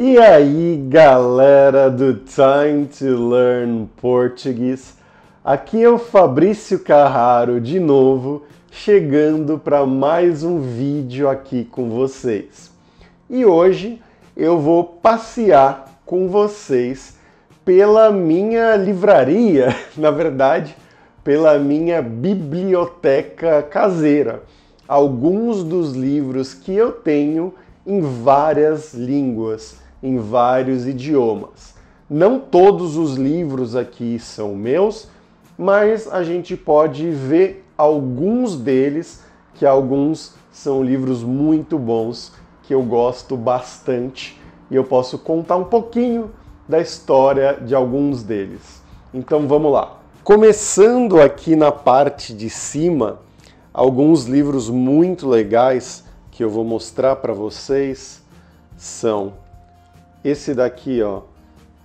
E aí, galera do Time to Learn Português. Aqui é o Fabrício Carraro de novo, chegando para mais um vídeo aqui com vocês. E hoje eu vou passear com vocês pela minha livraria, na verdade, pela minha biblioteca caseira. Alguns dos livros que eu tenho em várias línguas em vários idiomas. Não todos os livros aqui são meus, mas a gente pode ver alguns deles, que alguns são livros muito bons, que eu gosto bastante e eu posso contar um pouquinho da história de alguns deles. Então vamos lá. Começando aqui na parte de cima, alguns livros muito legais que eu vou mostrar para vocês são esse daqui, ó,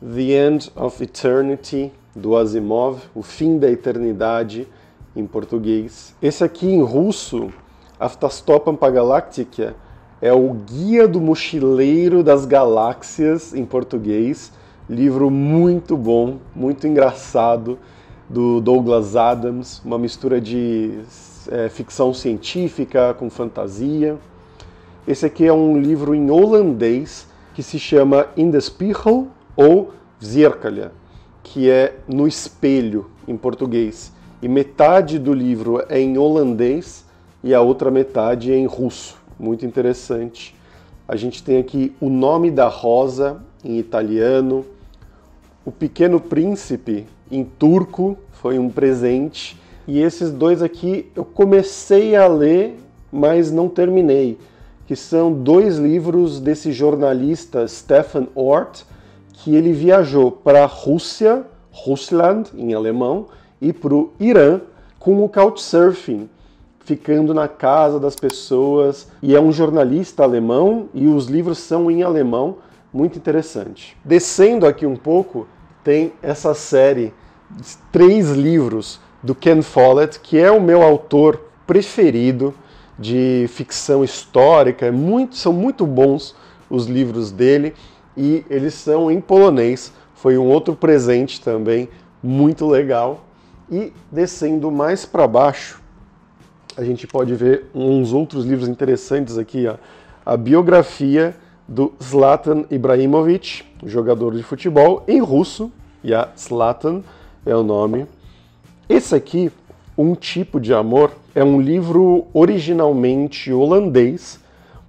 The End of Eternity, do Asimov, O Fim da Eternidade, em português. Esse aqui, em russo, Aftastopampa Galáctica, é o Guia do Mochileiro das Galáxias, em português. Livro muito bom, muito engraçado, do Douglas Adams, uma mistura de é, ficção científica com fantasia. Esse aqui é um livro em holandês, que se chama In the Spiegel ou Zirkalha, que é no espelho em português. E metade do livro é em holandês e a outra metade é em russo. Muito interessante. A gente tem aqui O Nome da Rosa em italiano, O Pequeno Príncipe em turco, foi um presente. E esses dois aqui eu comecei a ler, mas não terminei que são dois livros desse jornalista Stefan Ort, que ele viajou para a Rússia, Russland em alemão, e para o Irã com o Couchsurfing, ficando na casa das pessoas. E é um jornalista alemão e os livros são em alemão, muito interessante. Descendo aqui um pouco, tem essa série de três livros do Ken Follett, que é o meu autor preferido de ficção histórica. É muito, são muito bons os livros dele e eles são em polonês. Foi um outro presente também muito legal. E descendo mais para baixo, a gente pode ver uns outros livros interessantes aqui. Ó. A biografia do Zlatan Ibrahimovic, jogador de futebol, em russo. E a Zlatan é o nome. Esse aqui, Um Tipo de Amor, é um livro originalmente holandês,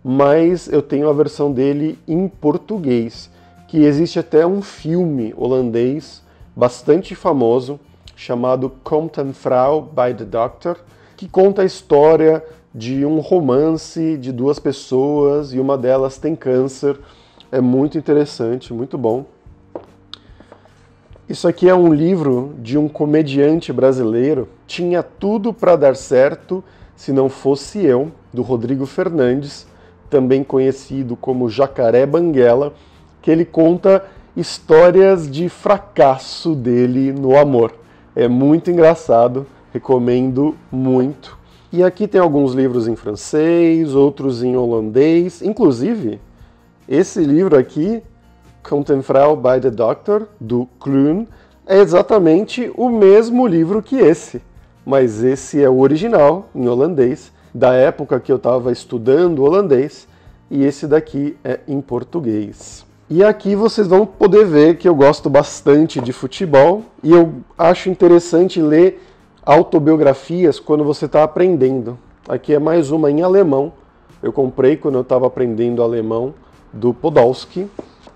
mas eu tenho a versão dele em português, que existe até um filme holandês bastante famoso chamado Comte and Frau by the Doctor, que conta a história de um romance de duas pessoas e uma delas tem câncer. É muito interessante, muito bom. Isso aqui é um livro de um comediante brasileiro. Tinha tudo para dar certo se não fosse eu, do Rodrigo Fernandes, também conhecido como Jacaré Banguela, que ele conta histórias de fracasso dele no amor. É muito engraçado, recomendo muito. E aqui tem alguns livros em francês, outros em holandês, inclusive esse livro aqui Contempfrau by the Doctor, do Clun, é exatamente o mesmo livro que esse, mas esse é o original, em holandês, da época que eu estava estudando holandês, e esse daqui é em português. E aqui vocês vão poder ver que eu gosto bastante de futebol e eu acho interessante ler autobiografias quando você está aprendendo. Aqui é mais uma em alemão. Eu comprei quando eu estava aprendendo alemão do Podolski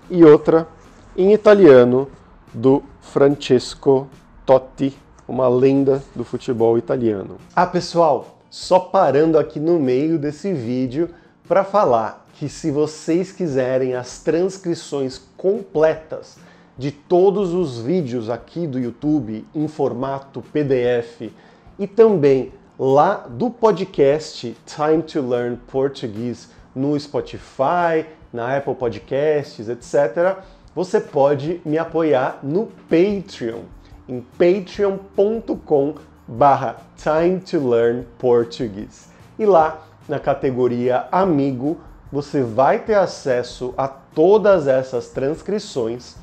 e outra em italiano do Francesco Totti, uma lenda do futebol italiano. Ah, pessoal, só parando aqui no meio desse vídeo para falar que se vocês quiserem as transcrições completas de todos os vídeos aqui do YouTube em formato PDF e também lá do podcast Time to Learn Português no Spotify, na Apple Podcasts, etc., você pode me apoiar no Patreon, em patreon.com barra Time to Learn Português. E lá, na categoria Amigo, você vai ter acesso a todas essas transcrições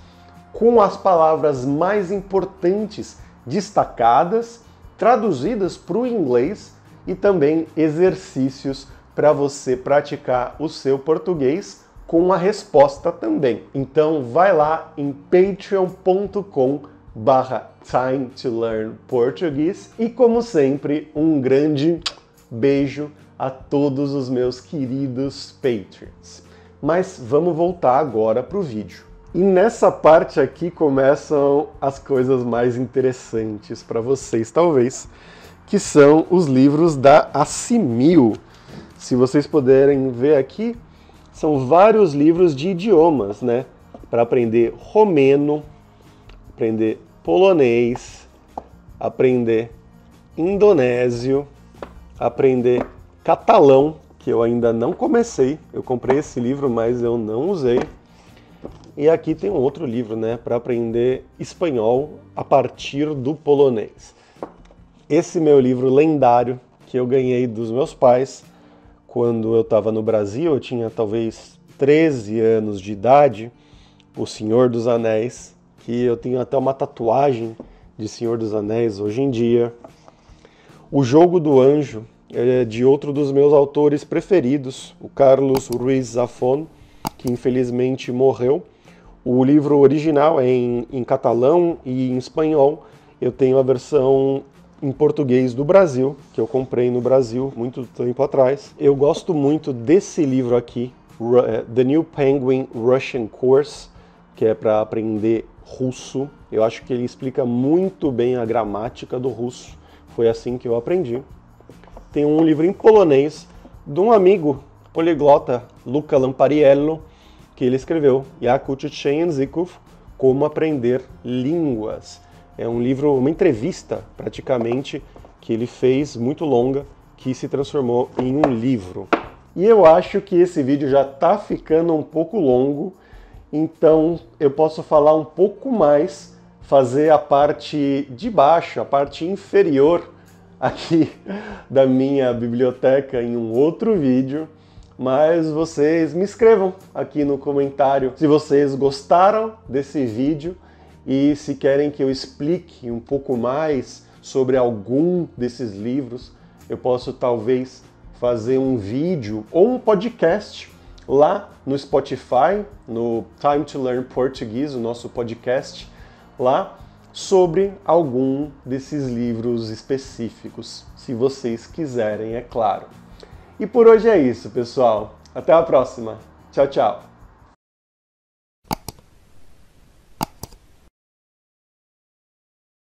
com as palavras mais importantes destacadas, traduzidas para o inglês e também exercícios para você praticar o seu português com a resposta também. Então vai lá em patreon.com barra time to learn português e como sempre um grande beijo a todos os meus queridos patrons. Mas vamos voltar agora para o vídeo. E nessa parte aqui começam as coisas mais interessantes para vocês, talvez, que são os livros da Assimil. Se vocês puderem ver aqui, são vários livros de idiomas, né? Para aprender romeno, aprender polonês, aprender indonésio, aprender catalão, que eu ainda não comecei. Eu comprei esse livro, mas eu não usei. E aqui tem um outro livro, né, para aprender espanhol a partir do polonês. Esse meu livro lendário que eu ganhei dos meus pais quando eu estava no Brasil, eu tinha talvez 13 anos de idade, O Senhor dos Anéis, que eu tenho até uma tatuagem de Senhor dos Anéis hoje em dia. O Jogo do Anjo é de outro dos meus autores preferidos, o Carlos Ruiz Zafón, que infelizmente morreu. O livro original é em, em catalão e em espanhol. Eu tenho a versão em português do Brasil, que eu comprei no Brasil muito tempo atrás. Eu gosto muito desse livro aqui, é, The New Penguin Russian Course, que é para aprender russo. Eu acho que ele explica muito bem a gramática do russo. Foi assim que eu aprendi. Tem um livro em polonês de um amigo poliglota, Luca Lampariello, que ele escreveu Yakut Chenzikov, Como Aprender Línguas é um livro, uma entrevista praticamente, que ele fez, muito longa, que se transformou em um livro. E eu acho que esse vídeo já está ficando um pouco longo, então eu posso falar um pouco mais, fazer a parte de baixo, a parte inferior aqui da minha biblioteca em um outro vídeo. Mas vocês me escrevam aqui no comentário se vocês gostaram desse vídeo e se querem que eu explique um pouco mais sobre algum desses livros, eu posso talvez fazer um vídeo ou um podcast lá no Spotify, no Time to Learn Português, o nosso podcast lá sobre algum desses livros específicos, se vocês quiserem, é claro. E por hoje é isso, pessoal. Até a próxima. Tchau, tchau.